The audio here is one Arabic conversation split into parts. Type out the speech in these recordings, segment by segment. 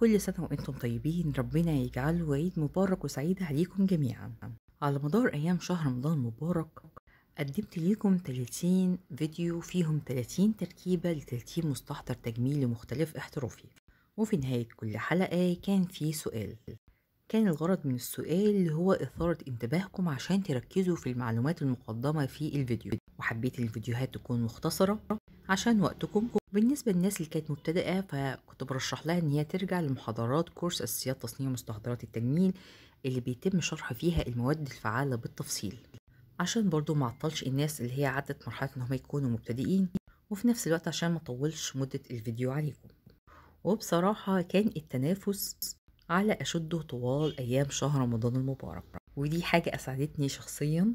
كل سنة وأنتم طيبين ربنا يجعله عيد مبارك وسعيد عليكم جميعا على مدار أيام شهر رمضان مبارك قدمت ليكم 30 فيديو فيهم 30 تركيبة ل 30 مستحضر تجميلي مختلف احترافي وفي نهاية كل حلقة كان في سؤال كان الغرض من السؤال هو إثارة انتباهكم عشان تركزوا في المعلومات المقدمة في الفيديو وحبيت الفيديوهات تكون مختصرة عشان وقتكم بالنسبه للناس اللي كانت مبتدئه فكنت برشح لها ان هي ترجع لمحاضرات كورس اساسيات تصنيع مستحضرات التجميل اللي بيتم شرح فيها المواد الفعاله بالتفصيل عشان برضو ما عطلش الناس اللي هي عدت مرحله ان يكونوا مبتدئين وفي نفس الوقت عشان ما طولش مده الفيديو عليكم وبصراحه كان التنافس على اشده طوال ايام شهر رمضان المبارك ودي حاجه اسعدتني شخصيا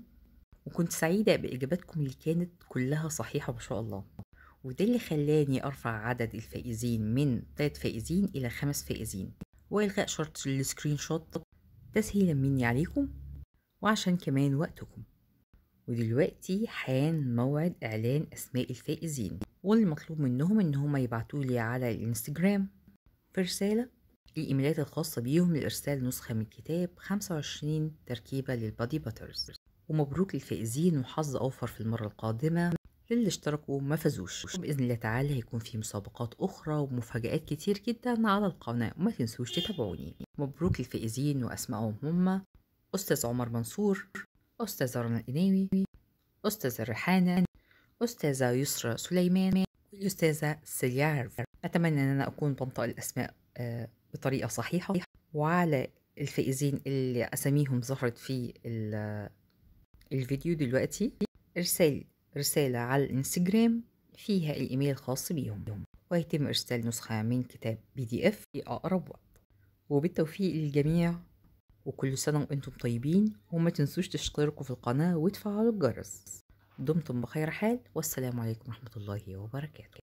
وكنت سعيدة بإجاباتكم اللي كانت كلها صحيحة ما شاء الله وده اللي خلاني أرفع عدد الفائزين من 3 فائزين إلى 5 فائزين وإلغاء شرط السكرين شوت تسهيلا مني عليكم وعشان كمان وقتكم ودلوقتي حان موعد إعلان أسماء الفائزين والمطلوب منهم إن هما يبعتولي على الإنستجرام في رسالة الإيميلات الخاصة بيهم لإرسال نسخة من كتاب 25 تركيبة للبادي باترز ومبروك للفائزين وحظ أوفر في المرة القادمة للي اشتركوا ما فازوش باذن الله تعالى هيكون في مسابقات اخرى ومفاجات كتير جدا على القناه وما تنسوش تتابعوني مبروك الفائزين واسمائهم هم استاذ عمر منصور استاذ رنا القناوي استاذ ريحانه استاذه يسرى سليمان والاستاذه سيليا اتمنى ان انا اكون بنطق الاسماء آه، بطريقه صحيحه وعلى الفائزين اللي اساميهم ظهرت في الفيديو دلوقتي ارسال رسالة على الانستجرام فيها الإيميل الخاص بيهم ويتم إرسال نسخة من كتاب بي دي إف في أقرب وقت وبالتوفيق للجميع وكل سنة وأنتم طيبين وما تنسوش تشتركوا في القناة وتفعلوا الجرس دمتم بخير حال والسلام عليكم ورحمة الله وبركاته